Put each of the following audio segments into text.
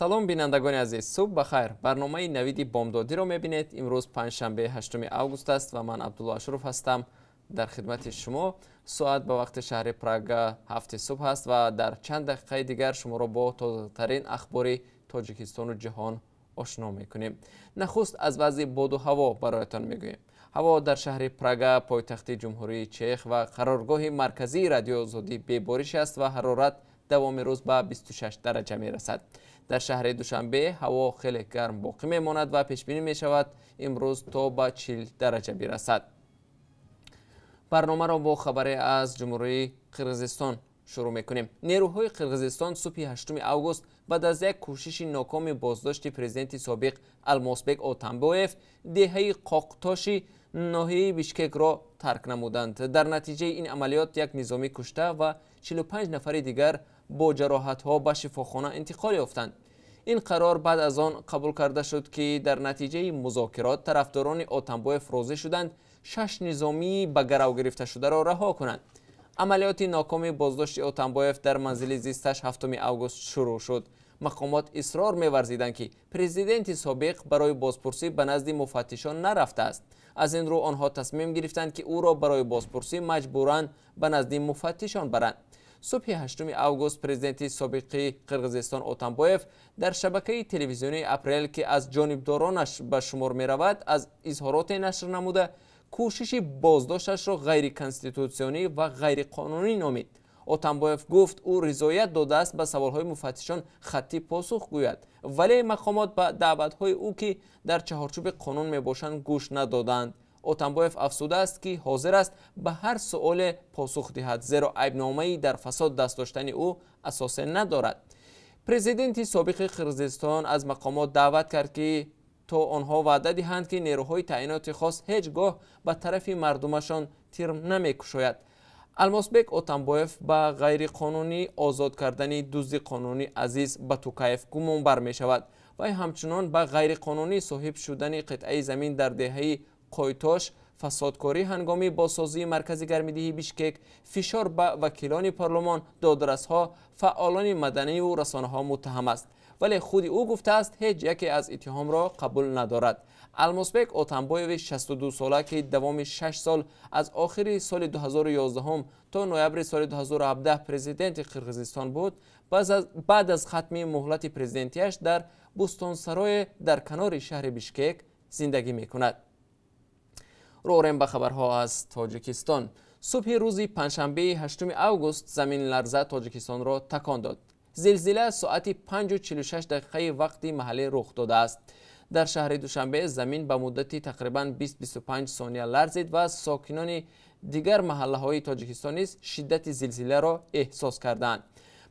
салом бинандагони азиз субҳ ба хайр барномаи навиди бомдодиро мебинед имрӯз панҷшанбе 8 август аст ва ман абдулло ашуров ҳастам дар хидмати шумо соат ба вақти шаҳри прага ҳафти субҳ аст ва дар чанд дақиқаи дигар шуморо бо тозатарин ахбори тоҷикистону ҷаҳон ошно мекунем нахуст аз вазъи боду ҳаво бароятон мегӯем ҳаво дар шаҳри прага пойтахти ҷумҳурии чех ва қароргоҳи марказии радиоозодӣ бебориш аст ва ҳарорат давоми рӯз ба 26 дараҷа мерасад дар шаҳри душанбе ҳаво хеле гарм боқӣ мемонад ва пешбинӣ мешавад имрӯз то ба чил дараҷа бирасад барномаро бо хабаре аз ҷумҳурии қирғизистон шурӯъ мекунем нерӯҳои қирғизистон субҳи 8 август баъд аз як кӯшиши нокоми боздошти президенти собиқ алмосбек отамбоев деҳаи қоқтоши ноҳияи бишкекро тарк намуданд дар натиҷаи ин амалиёт як низомӣ кушта ва 45 нафари дигар با جراحت ها به شفاخانه انتقال یافتند این قرار بعد از آن قبول کرده شد که در نتیجه مذاکرات طرفداران اوتنبوی فروزه شدند شش نظامی به گرو گرفته شده را رها کنند عملیات ناکام بازداشت اوتنبایف در منزل زیستش 7 اوگوست شروع شد مقامات اصرار می‌ورزیدند که پرزیدنت سابق برای بازپرسی به نزد مفتشان نرفته است از این رو آنها تصمیم گرفتند که او را برای بازپرسی مجبوراً به نزد مفتشان برند субҳи 8 август президенти собиқи қирғизистон отамбоев дар шабакаи телевизиони апрел ки аз ҷонибдоронаш ба шумор меравад аз изҳороте нашр намуда кӯшиши боздошташро ғайриконститутсионӣ ва ғайриқонунӣ номид отамбоев гуфт ӯ ризоят додааст ба саволҳои муфаттишон хаттӣ посух гӯяд вале мақомот ба даъватҳои ӯ ки дар чаҳорчӯби қонун мебошанд гӯш надоданд отамбоев афзудааст ки ҳозир аст ба ҳар суоле посух диҳад зеро айбномаи дар фасод даст доштани ӯ асосе надорад президенти собиқи қирғизистон аз мақомот даъват кард ки то онҳо ваъда диҳанд ки нерӯҳои таъиноти хос ҳеҷ гоҳ ба тарафи мардумашон тирм намекушояд алмосбек отамбоев ба ғайриқонунӣ озод кардани дузди қонунӣ азиз ба тукаев гумонбар мешавад вай ҳамчунон ба ғайриқонунӣ соҳиб шудани қитъаи замин дар деҳаи قویتاش فسادکاری هنگامی با مرکزی مرکز گرمیدهی بیشکک فشار به وکیلان پارلمان ها، فعالان مدنی و رسانه ها متهم است ولی خود او گفته است هیچ یکی از اتهام را قبول ندارد المسبک اوتنبایو 62 ساله که دوام 6 سال از آخر سال 2011 تا نویبر سال 2017 پرزیدنت قرغیزستان بود بعد از ختم مهلت پرزیدنتیش در سرای در کنار شهر بیشکک زندگی می کند. رورم به خبرها از تاجیکستان صبح روزی پنجشنبه 8 آگوست زمین لرزه تاجیکستان را تکان داد زلزله ساعت 5 و دقیقه وقتی محلی رخ داده است در شهر دوشنبه زمین به مدت تقریبا 20-25 ثانیه لرزید و ساکنان دیگر محله های تاجیکستان نیز شدت زلزله را احساس کردند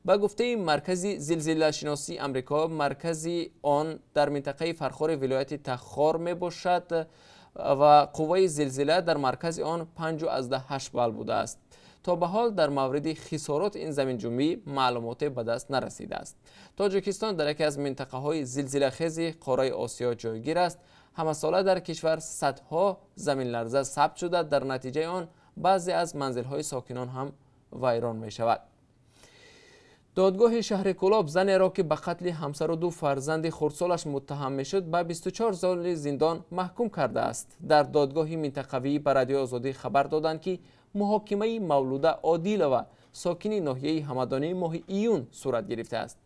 با گفته مرکز زلزله شناسی امریکا مرکزی آن در منطقه فرخور ولایت تخار می باشد و قوه زلزله در مرکز آن 5 از 8 بال بوده است تا به حال در مورد خسارات این زمین جمعی معلومات به دست نرسیده است تاجیکستان در یکی از منطقه های زلزله خیز قاره آسیا جایگیر است ساله در کشور صدها زمین لرزه ثبت شده در نتیجه آن بعضی از منزل های ساکنان هم ویران می شود دادگاه شهر کلاب زنی را که به قتل همسر و دو فرزند خردسالش متهم میشد به 24 سال زندان محکوم کرده است در دادگاه منطقوی به رادیو آزادی خبر دادند که محاکمه مولوده و ساکن ناحیه همدانی ماه ایون صورت گرفته است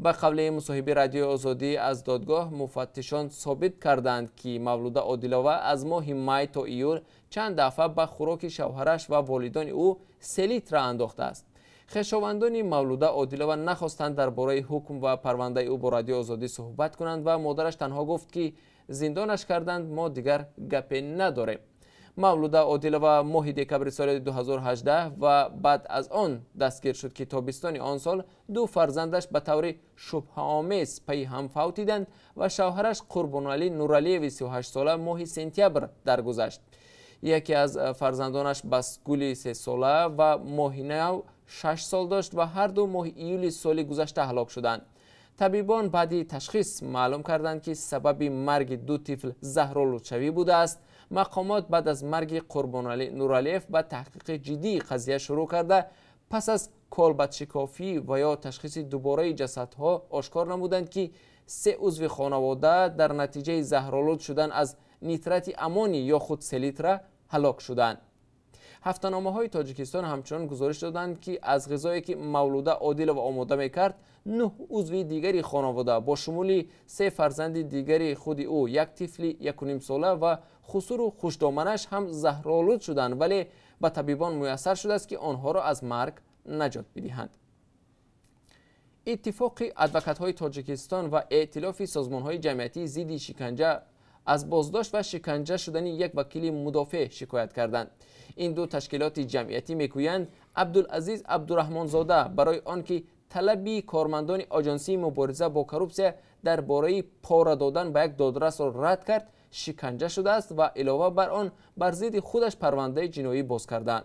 به قبل مصاحبه رادیو آزادی از دادگاه مفتشان ثابت کردند که مولوده عادیلова از ماه می تا ایول چند دفعه به خوراک شوهرش و والدان او سلیت را انداخته است хешовандони мавлуда одилова нахостанд дар бораи ҳукм ва парвандаи ӯ бо радиои озодӣ суҳбат кунанд ва модараш танҳо гуфт ки зиндонаш карданд мо дигар гапе надорем мавлуда одилова моҳи декабри соли 2018 ва баъд аз он дастгир шуд ки тобистони он сол ду фарзандаш ба таври шубҳаомез пайи ҳам фавтиданд ва шавҳараш қурбоналӣ нуралиеви 38сола моҳи сентябр даргузашт یکی از فرزندانش بس گلی سه ساله و ماهی نو شش سال داشت و هر دو ماه ایولی سالی گذشته هلاک شدند. طبیبان بعدی تشخیص معلوم کردند که سبب مرگ دو طفل زهرالوچوی بوده است مقامات بعد از مرگ قربانالی نورالیف به تحقیق جدی قضیه شروع کرده پس از کالبت شکافی و یا تشخیص دوباره جسدها آشکار نمودند که سه عضو خانواده در نتیجه زهرالود شدن از نیترات امونی یا خود سلیتره هلاک شدند هفتنامه های تاجیکستان همچنان گزارش دادند که از غذایی که مولوده عادل و آماده کرد نه عضوی دیگری خانواده با شمولی سه فرزند دیگری خود او یک تفلی یک و نیم ساله و خسور و خوشدامنش هم زهرالود شدند ولی به طبیبان میسر شده است که آنها را از مرگ نجات بدهند اتفاقی ادوکت های تاجکستان و اعتلافی سازمان های جمعیتی زیدی شکنجه از بازداشت و شکنجه شدن یک وکیل مدافع شکایت کردند این دو تشکیلات جمعیتی میگویند عبدالعزیز عبدالرحمن زاده برای آنکه طلبی کارمندان آژانسی مبارزه با در باره پارا دادن به یک دادرس را رد کرد شکنجه شده است و علاوه بر آن بر خودش پرونده جنایی باز کردند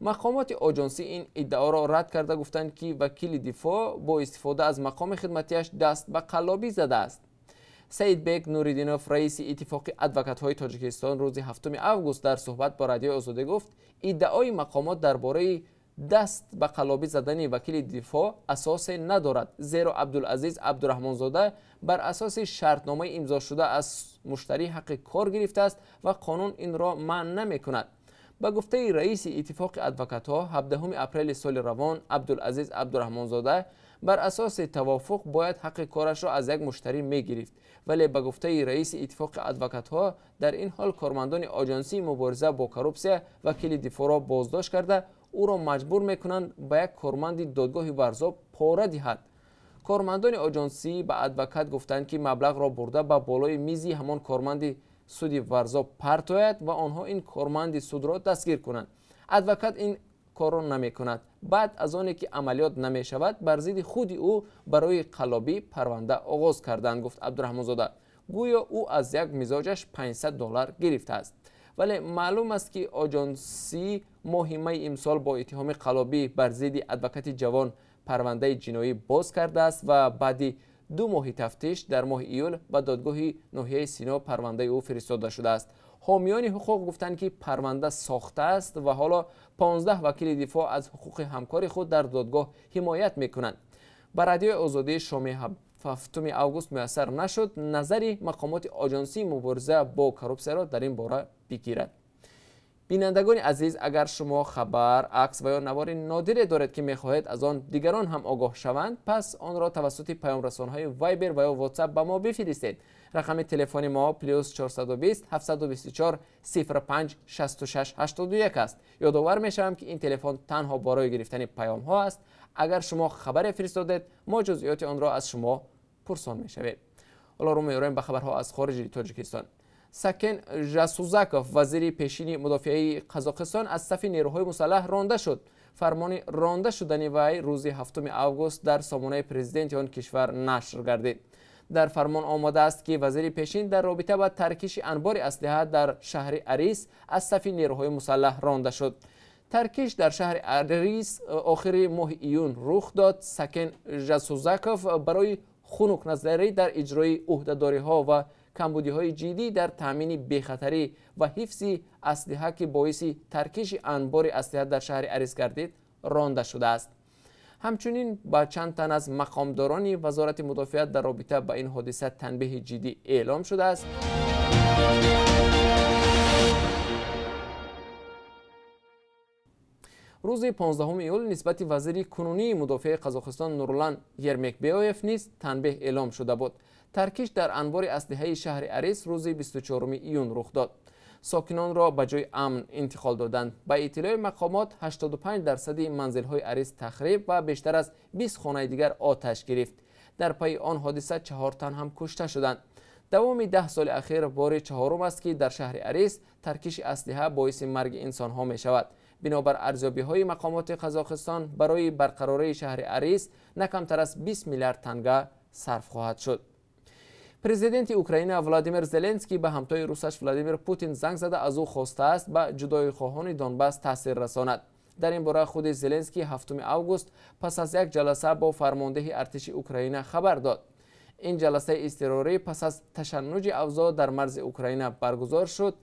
مقامات آژانسی این ادعا را رد کرده گفتند که وکیل دفاع با استفاده از مقام خدمتیش دست به قلابی زده است سید بیگ نوریدینوف رئیس اتفاق ادوکت های تاجیکستان روز 7 آگوست در صحبت با رادیو آزاده گفت ادعای مقامات درباره دست به قلابی زدن وکیل دفاع اساس ندارد زیرا عبدالعزیز عبدالرحمنزاده بر اساس شرطنامه امضا شده از مشتری حق کار گرفته است و قانون این را منع نمی کند به گفته رئیس اتفاق ادوکت ها 17 اپریل سال روان عبدالعزیز عبدالرحمنزاده بر اساس توافق باید حق کارش را از یک مشتری می گرفت ولی به گفته رئیس اتفاق ادوکت ها در این حال کارمندان آجانسی مبارزه با کروپسی وکیل کلی را بازداشت کرده او را مجبور میکنند به یک کارمند دادگاه ورزا پاره دهد کارمندان آجانسی به ادوکت گفتند که مبلغ را برده به بالای میزی همان کارمند سودی ورزا پرتاید و آنها این کارمند سود را دستگیر کنند ادوکت این کارون نمی کند بعد از آنی که عملیات نمی شود بر خود او برای قلابی پرونده آغاز کردند گفت عبدالرحمن زاده گویا او از یک میزاجش 500 دلار گرفته است ولی معلوم است که آژانسی مهمه امسال با اتهام قلابی بر ضد ادوکت جوان پرونده جنایی باز کرده است و بعدی دو ماه تفتیش در ماه ایول به دادگاه ناحیه سینا پرونده او فرستاده شده است حامیان خب حقوق خب گفتند که پرونده ساخته است و حالا 15 وکیل دفاع از حقوق همکاری خود در دادگاه حمایت میکنند بر رادیو آزادی شومی هم 7 اوگوست نشد نظری مقامات آژانسی مبارزه با کروپسی را در این باره بگیرد بینندگان عزیز اگر شما خبر عکس و یا نوار نادری دارید که میخواهید از آن دیگران هم آگاه شوند پس آن را توسط پیام های وایبر و یا واتساپ به ما بفرستید رقم تلفن ما پلیوس 420 724 05 66 81 است می شوم که این تلفن تنها برای گرفتن پیام ها است اگر شما خبر فرستادید ما جزئیات آن را از شما پرسان میشویم حالا رو می به خبرها از خارج تاجیکستان سکن جاسوزاکوف وزیر پیشین مدافعی قزاقستان از صف نیروهای مسلح رانده شد فرمان رانده شدنی وی روز هفتم آگوست در سامانه پرزیدنت آن کشور نشر گردید در فرمان آماده است که وزیر پیشین در رابطه با ترکیش انبار اسلحه در شهر عریس از صف نیروهای مسلح رانده شد ترکیش در شهر عریس آخر ماه ایون رخ داد سکن جسوزکف برای خنک نظری در اجرای عهدهداری ها و کمبودی های جدی در تامین بخطری و حفظ اسلحه که باعث ترکیش انبار اسلحه در شهر عریس گردید رانده شده است همچنین با چند تن از مقامداران وزارت مدافعت در رابطه با این حادثه تنبیه جدی اعلام شده است روز 15 ایول نسبت وزیر کنونی مدافع قزاقستان نورلان یرمک بیایف نیز تنبیه اعلام شده بود ترکیش در انبار اسلحه شهر عریس روز 24 ایون رخ داد сокинонро ба ҷои амн интиқол доданд ба иттилои мақомот 85 дарсади манзилҳои арис тахриб ва бештар аз 20 хонаи дигар оташ гирифт дар пайи он ҳодиса чаҳор тан ҳам кушта шуданд давоми даҳ соли ахир бори чаҳорум аст ки дар шаҳри арис таркиши аслиҳа боиси марги инсонҳо мешавад бинобар арзёбиҳои мақомоти қазоқистон барои барқарории шаҳри арис на камтар аз 20 миллиард танга сарф хоҳад шуд президенти украина владимир зеленский ба ҳамтои русаш владимир путин занг зада аз ӯ хостааст ба ҷудоихоҳони донбас таъсир расонад дар ин бора худи зеленский ҳафт август пас аз як ҷаласа бо фармондеҳи артиши украина хабар дод ин ҷаласаи изтирорӣ пас аз ташаннуҷи авзо дар марзи украина баргузор шуд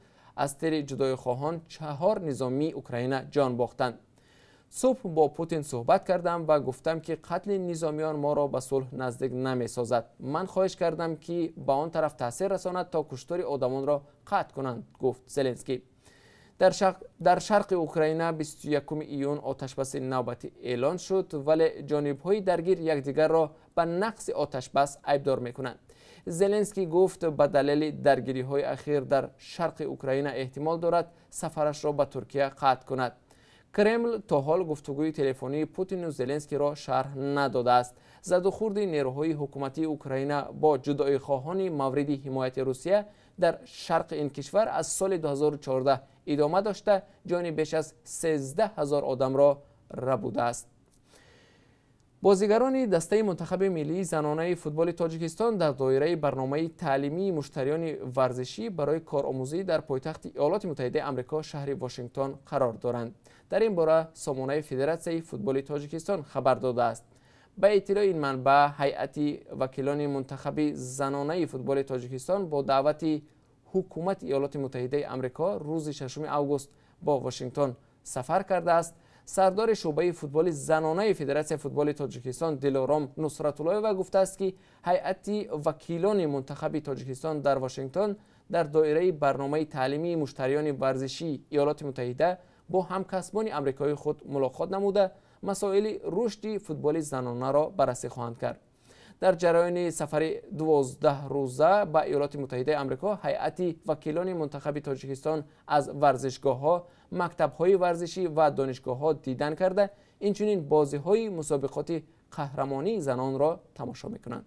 аз тири ҷудоихоҳон чаҳор низомии украина ҷон бохтанд صبح با پوتین صحبت کردم و گفتم که قتل نظامیان ما را به صلح نزدیک نمی سازد من خواهش کردم که به آن طرف تاثیر رساند تا کشتار آدمان را قطع کنند گفت زلنسکی در شرق, در اوکراین 21 ایون آتشبس نوبتی اعلان شد ولی جانب های درگیر یکدیگر را به نقص آتشبس عیبدار می کنند زلنسکی گفت به دلیل درگیری های اخیر در شرق اوکراین احتمال دارد سفرش را به ترکیه قطع کند کرمل تا حال گفتگوی تلفنی پوتین و زلنسکی را شرح نداده است زد و خورد نیروهای حکومتی اوکراین با جدای خواهان مورد حمایت روسیه در شرق این کشور از سال 2014 ادامه داشته جان بیش از 13 هزار آدم را ربوده است бозигарони дастаи мунтахаби миллии занонаи футболи тоҷикистон дар доираи барномаи таълимии муштариёни варзишӣ барои коромӯзӣ дар пойтахти иёлоти мтаҳидаи амрико шаҳри вошингтон қарор доранд дар ин бора сомонаи федератсияи футболи тоҷикистон хабар додааст ба иттилои ин манба ҳайати вакилони мунтахаби занонаи футболи тоҷикистон бо даъвати ҳукумати иёлоти мтаҳидаи амрико рӯзи 6 август бо вошингтон сафар кардааст سردار شعبه فوتبال زنانه فدراسیون فوتبال تاجیکستان دلارام نصرت و گفته است که هیئت وکیلان منتخب تاجیکستان در واشنگتن در دایره برنامه تعلیمی مشتریان ورزشی ایالات متحده با همکسبان امریکای خود ملاقات نموده مسائل رشد فوتبال زنانه را بررسی خواهند کرد در جراین سفر 12 روزه به ایالات متحده آمریکا هیئت وکیلان منتخب تاجیکستان از ورزشگاه ها مکتب های ورزشی و دانشگاه ها دیدن کرده اینچنین بازی های مسابقات قهرمانی زنان را تماشا میکنند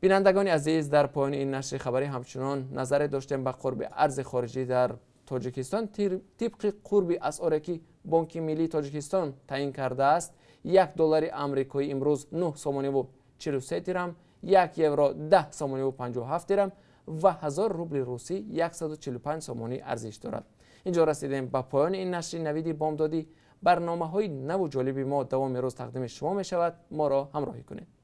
بینندگان عزیز در پایان این نشر خبری همچنان نظر داشتیم به قرب ارز خارجی در تاجیکستان طبق قرب از که بانک ملی تاجیکستان تعیین کرده است یک دلار آمریکایی امروز 9 سومانی و 43 درم 1 یورو 10 سامانی و 57 درم و 1000 روبل روسی 145 سامانی ارزش دارد اینجا رسیدیم به پایان این نشر نوید بامدادی برنامه های نو و جالب ما دوام روز تقدیم شما می شود ما را همراهی کنید